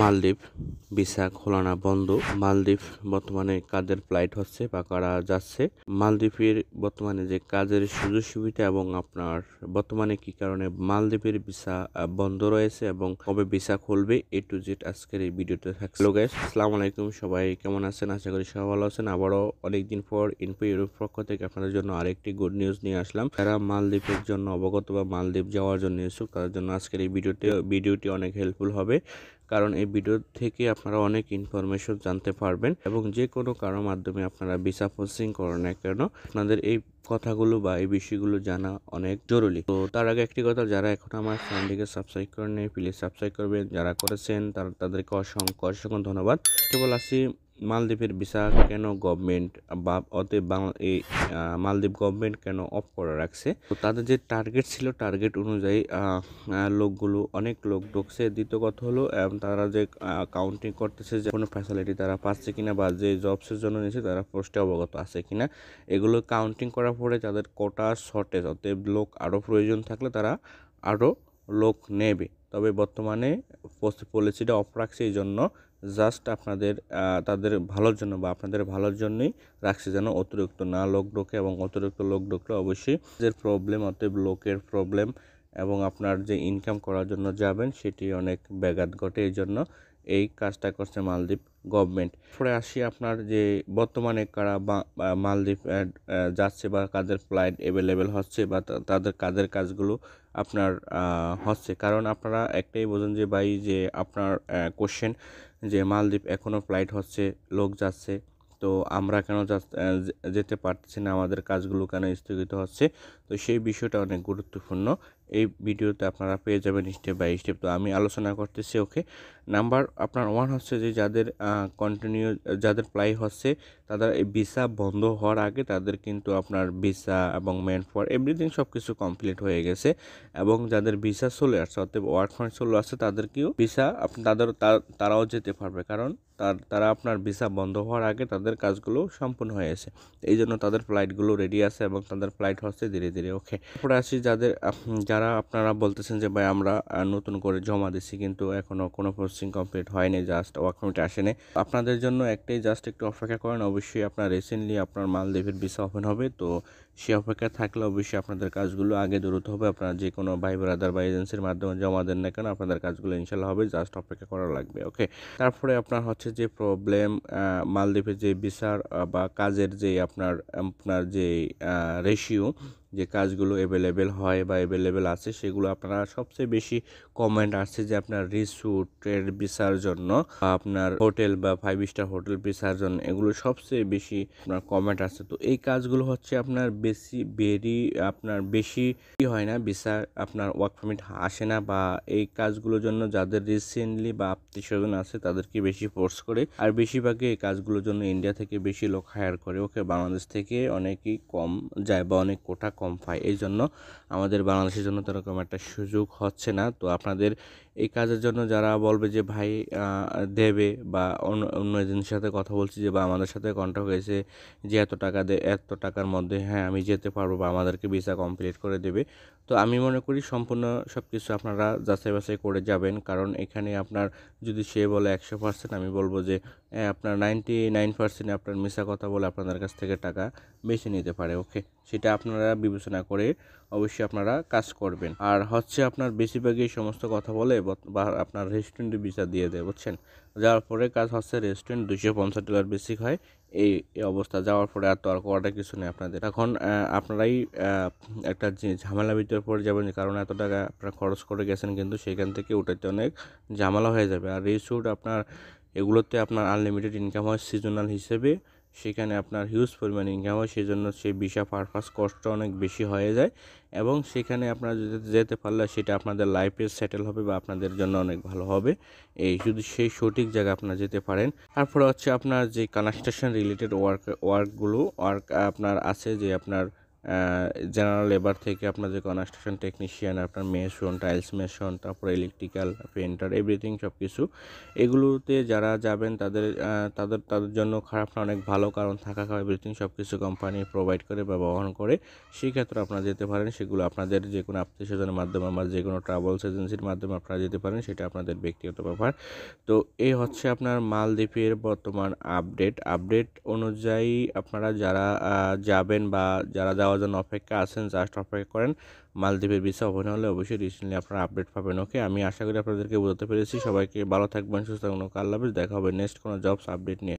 মালদ্বীপ বিসা খোলানা বন্ধ মালদ্বীপ বর্তমানে কাদের ফ্লাইট হচ্ছে বা কারা যাচ্ছে মালদ্বীপের বর্তমানে যে কাজের সুযোগ সুবিধা এবং আপনার বর্তমানে কি কারণে মালদ্বীপের ভিসা বন্ধ রয়েছে এবং কবে ভিসা খুলবে এ টু জেড আজকের এই ভিডিওতে থাকছে গাইস আসসালামু আলাইকুম সবাই কেমন আছেন আশা করি সবাই ভালো আছেন আবারও অনেকদিন পর ইনফো ইউরোপ পক্ষ থেকে আপনাদের জন্য আরেকটি গুড নিউজ নিয়ে আসলাম যারা মালদ্বীপের জন্য অবগত বা মালদ্বীপ যাওয়ার জন্য ইচ্ছুক তাদের জন্য আজকের এই ভিডিওটি ভিডিওটি অনেক হেল্পফুল হবে কারণ এই ভিডিও থেকে আপনারা অনেক ইনফরমেশন জানতে পারবেন এবং যে কোনো কারো মাধ্যমে আপনারা ভিসা প্রসেসিং করেন না কেন আপনাদের এই কথাগুলো বা এই বিষয়গুলো জানা অনেক জরুরি তো তার আগে একটি কথা যারা এখন আমার চ্যানেলটিকে সাবস্ক্রাইব করেন প্লিজ সাবস্ক্রাইব করবেন যারা করেছেন তারা তাদেরকে অসংখ্য অসংখ্য ধন্যবাদ কেবল আসি মালদ্বীপের ভিসা কেন গভর্নমেন্ট বা অতএব বাংলা এই মালদ্বীপ গভর্নমেন্ট কেন অফ করে রাখছে তো তাদের যে টার্গেট ছিল টার্গেট অনুযায়ী লোকগুলো অনেক লোক ঢুকছে দ্বিতীয় কথা হলো তারা যে কাউন্টিং করতেছে যে কোনো ফ্যাসিলিটি তারা পাচ্ছে কিনা বা যে জবসের জন্য নিয়েছে তারা পোস্টে অবগত আছে কিনা এগুলো কাউন্টিং করার পরে যাদের কোটা শর্টেজ অতএব লোক আরও প্রয়োজন থাকলে তারা আরও লোক নেবে তবে বর্তমানে পলিসিটা অফ রাখছে এই জন্য জাস্ট আপনাদের তাদের ভালোর জন্য বা আপনাদের ভালোর জন্যই রাখছে যেন অতিরিক্ত না লোক ঢোকে এবং অতিরিক্ত লোক ডোকলে অবশ্যই যে প্রবলেম অতএব লোকের প্রবলেম এবং আপনার যে ইনকাম করার জন্য যাবেন সেটি অনেক ব্যাঘাত ঘটে এই জন্য এই কাজটা করছে মালদ্বীপ গভর্নমেন্ট পরে আসি আপনার যে বর্তমানে কারা মালদ্বীপ যাচ্ছে বা কাদের ফ্লাইট অ্যাভেলেবেল হচ্ছে বা তাদের কাদের কাজগুলো আপনার হচ্ছে কারণ আপনারা একটাই বোঝেন যে ভাই যে আপনার কোশ্চেন যে মালদ্বীপ এখনও ফ্লাইট হচ্ছে লোক যাচ্ছে তো আমরা কেন যেতে পারছি না আমাদের কাজগুলো কেন স্থগিত হচ্ছে তো সেই বিষয়টা অনেক গুরুত্বপূর্ণ এই ভিডিওতে আপনারা পেয়ে যাবেন স্টেপ বাই স্টেপ তো আমি আলোচনা করতেছি ওকে নাম্বার আপনার ওয়ান হচ্ছে যে যাদের কন্টিনিউ যাদের প্লাই হচ্ছে তাদের ভিসা বন্ধ হওয়ার আগে তাদের কিন্তু আপনার ভিসা এবং মেন ফর এভরিথিং সব কিছু কমপ্লিট হয়ে গেছে এবং যাদের ভিসা চলে আসছে অর্থাৎ ওয়ার্ক ফ্রেন্ড চলে আসছে তাদেরকেও ভিসা তাদের তারাও যেতে পারবে কারণ তার তারা আপনার ভিসা বন্ধ হওয়ার আগে তাদের কাজগুলো সম্পূর্ণ হয়ে আছে এই জন্য তাদের ফ্লাইটগুলো রেডি আছে এবং তাদের ফ্লাইট হচ্ছে ধীরে ধীরে ওকে তারপরে আসি যাদের যারা আপনারা বলতেছেন যে ভাই আমরা নতুন করে জমা দিছি কিন্তু এখনও কোনো পোস্টিং কমপ্লিট হয়নি জাস্ট ওয়াকমিট আসেনি আপনাদের জন্য একটাই জাস্ট একটু অপেক্ষা করেন অবশ্যই আপনার রিসেন্টলি আপনার মালদ্বীপের ভিসা ওপেন হবে তো সে অপেক্ষা থাকলে অবশ্যই আপনাদের কাজগুলো আগে দ্রুত হবে আপনারা যে কোনো ভাই ব্রাদার বা এজেন্সির মাধ্যমে জমা দেন না কেন আপনাদের কাজগুলো ইনশাল্লাহ হবে জাস্ট অপেক্ষা করা লাগবে ওকে তারপরে আপনার হচ্ছে যে প্রবলেম মালদ্বীপের যে বিচার বা কাজের যে আপনার আপনার যে রেশিও যে কাজগুলো অ্যাভেলেবেল হয় বা অ্যাভেলেবেল আছে সেগুলো আপনারা সবচেয়ে বেশি কমেন্ট আসছে যে আপনার রিসুটের বিচার জন্য আপনার হোটেল বা ফাইভ স্টার হোটেল ভিসার জন্য এগুলো সবচেয়ে বেশি আপনার কমেন্ট আসছে তো এই কাজগুলো হচ্ছে আপনার বেশি বেরি আপনার বেশি হয় না বিসার আপনার ওয়ার্ক পারমিট আসে না বা এই কাজগুলোর জন্য যাদের রিসেন্টলি বা আত্মীয় স্বজন আছে তাদেরকে বেশি ফোর্স করে আর বেশিরভাগই এই কাজগুলোর জন্য ইন্ডিয়া থেকে বেশি লোক হায়ার করে ওকে বাংলাদেশ থেকে অনেকই কম যায় বা অনেক কোটা কম পায় এই জন্য আমাদের বাংলাদেশের জন্য তো এরকম একটা সুযোগ হচ্ছে না তো আপনাদের এই কাজের জন্য যারা বলবে যে ভাই দেবে বা অন্য অন্য এজেন্সির সাথে কথা বলছি যে বা আমাদের সাথে কন্ট্যাক্ট হয়েছে যে এত টাকা দে এত টাকার মধ্যে হ্যাঁ আমি যেতে পারবো বা আমাদেরকে ভিসা কমপ্লিট করে দেবে তো আমি মনে করি সম্পূর্ণ সব কিছু আপনারা যাচাই বাছাই করে যাবেন কারণ এখানে আপনার যদি সে বলে একশো পার্সেন্ট আমি বলবো যে আপনার নাইনটি নাইন পার্সেন্ট আপনার মিশা কথা বলে আপনাদের কাছ থেকে টাকা বেছে নিতে পারে ওকে সেটা আপনারা বিবেচনা করে অবশ্যই আপনারা কাজ করবেন আর হচ্ছে আপনার বেশিরভাগই সমস্ত কথা বলে বা আপনার রেস্টুরেন্টে ভিসা দিয়ে দেয় বুঝছেন যাওয়ার পরে কাজ হচ্ছে রেস্টুরেন্ট দুশো পঞ্চাশ ডলার বেশি হয় এই অবস্থা যাওয়ার পরে আর তর্ক করাটা কিছু নেই আপনাদের এখন আপনারাই একটা ঝামেলা ভিতরে পড়ে যাবেন কারণ এত টাকা আপনারা খরচ করে গেছেন কিন্তু সেখান থেকে ওটাতে অনেক ঝামেলা হয়ে যাবে আর রিসোর্ট আপনার এগুলোতে আপনার আনলিমিটেড ইনকাম হয় সিজনাল হিসেবে সেখানে আপনার হিউজ পরিমাণ ইনকাম হয় সেই জন্য সেই ভিসা পারপাস কষ্ট অনেক বেশি হয়ে যায় এবং সেখানে আপনারা যেতে পারলে সেটা আপনাদের লাইফে সেটেল হবে বা আপনাদের জন্য অনেক ভালো হবে এই যদি সেই সঠিক জায়গায় আপনারা যেতে পারেন তারপরে হচ্ছে আপনার যে কনস্ট্রাকশন রিলেটেড ওয়ার্ক ওয়ার্কগুলো ওয়ার্ক আপনার আছে যে আপনার জেনারেল লেবার থেকে আপনার যে কনস্ট্রাকশন টেকনিশিয়ান আপনার মেশন টাইলস মেশন তারপর ইলেকট্রিক্যাল পেন্টার এভরিথিং সব কিছু এগুলোতে যারা যাবেন তাদের তাদের তাদের জন্য খারাপ না অনেক ভালো কারণ থাকা খাওয়া এভরিথিং সব কিছু কোম্পানি প্রোভাইড করে বা বহন করে সেই ক্ষেত্রে আপনারা যেতে পারেন সেগুলো আপনাদের যে কোনো আত্মীয় স্বজনের মাধ্যমে বা যে কোনো ট্রাভেলস এজেন্সির মাধ্যমে আপনারা যেতে পারেন সেটা আপনাদের ব্যক্তিগত ব্যাপার তো এই হচ্ছে আপনার মালদ্বীপের বর্তমান আপডেট আপডেট অনুযায়ী আপনারা যারা যাবেন বা যারা যাওয়ার জন্য অপেক্ষা আছেন জাস্ট অপেক্ষা করেন মালদ্বীপের ভিসা ওপেন হলে অবশ্যই রিসেন্টলি আপনারা আপডেট পাবেন ওকে আমি আশা করি আপনাদেরকে বোঝাতে পেরেছি সবাইকে ভালো থাকবেন সুস্থ থাকবেন কাল দেখা হবে নেক্সট কোনো জবস আপডেট নিয়ে